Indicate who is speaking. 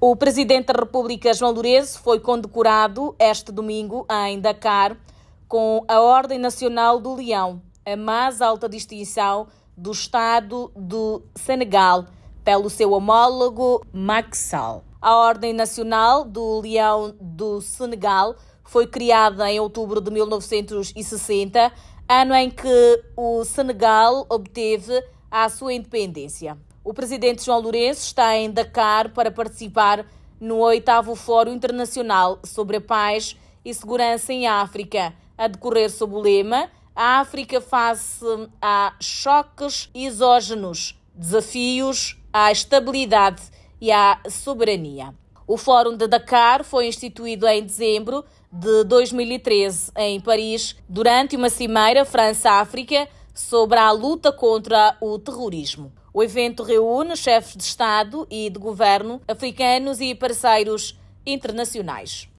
Speaker 1: O presidente da República, João Lourenço, foi condecorado este domingo em Dakar com a Ordem Nacional do Leão, a mais alta distinção do Estado do Senegal, pelo seu homólogo Maxal. A Ordem Nacional do Leão do Senegal foi criada em outubro de 1960, ano em que o Senegal obteve a sua independência. O presidente João Lourenço está em Dakar para participar no 8 Fórum Internacional sobre a Paz e Segurança em África, a decorrer sob o lema A África face a choques exógenos, desafios à estabilidade e à soberania. O Fórum de Dakar foi instituído em dezembro de 2013 em Paris, durante uma cimeira França-África sobre a luta contra o terrorismo. O evento reúne chefes de Estado e de governo africanos e parceiros internacionais.